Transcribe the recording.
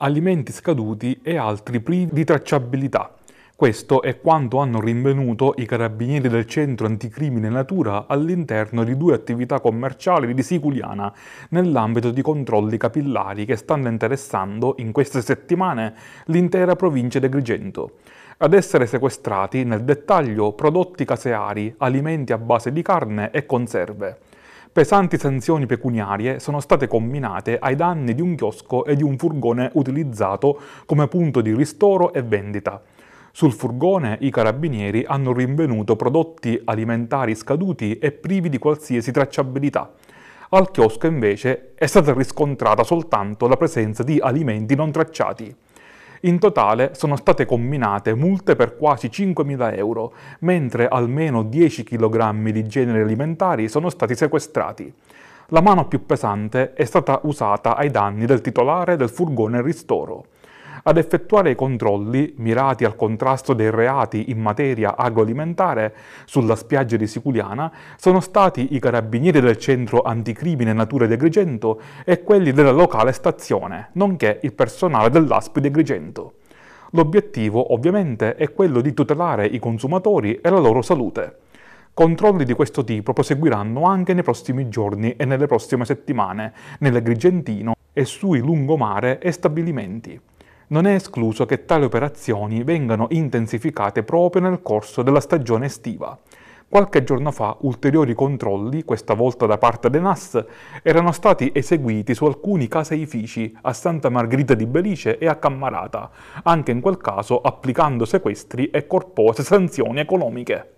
alimenti scaduti e altri privi di tracciabilità. Questo è quanto hanno rinvenuto i carabinieri del centro anticrimine Natura all'interno di due attività commerciali di Siculiana, nell'ambito di controlli capillari che stanno interessando in queste settimane l'intera provincia di Agrigento. Ad essere sequestrati nel dettaglio prodotti caseari, alimenti a base di carne e conserve pesanti sanzioni pecuniarie sono state combinate ai danni di un chiosco e di un furgone utilizzato come punto di ristoro e vendita. Sul furgone i carabinieri hanno rinvenuto prodotti alimentari scaduti e privi di qualsiasi tracciabilità. Al chiosco invece è stata riscontrata soltanto la presenza di alimenti non tracciati. In totale sono state combinate multe per quasi 5.000 euro, mentre almeno 10 kg di generi alimentari sono stati sequestrati. La mano più pesante è stata usata ai danni del titolare del furgone ristoro ad effettuare i controlli mirati al contrasto dei reati in materia agroalimentare sulla spiaggia di Siculiana sono stati i carabinieri del centro anticrimine Natura di Agrigento e quelli della locale stazione, nonché il personale dell'ASP di Agrigento. L'obiettivo ovviamente è quello di tutelare i consumatori e la loro salute. Controlli di questo tipo proseguiranno anche nei prossimi giorni e nelle prossime settimane nell'Agrigentino e sui lungomare e stabilimenti non è escluso che tali operazioni vengano intensificate proprio nel corso della stagione estiva. Qualche giorno fa ulteriori controlli, questa volta da parte dei NAS, erano stati eseguiti su alcuni caseifici a Santa Margherita di Belice e a Cammarata, anche in quel caso applicando sequestri e corpose sanzioni economiche.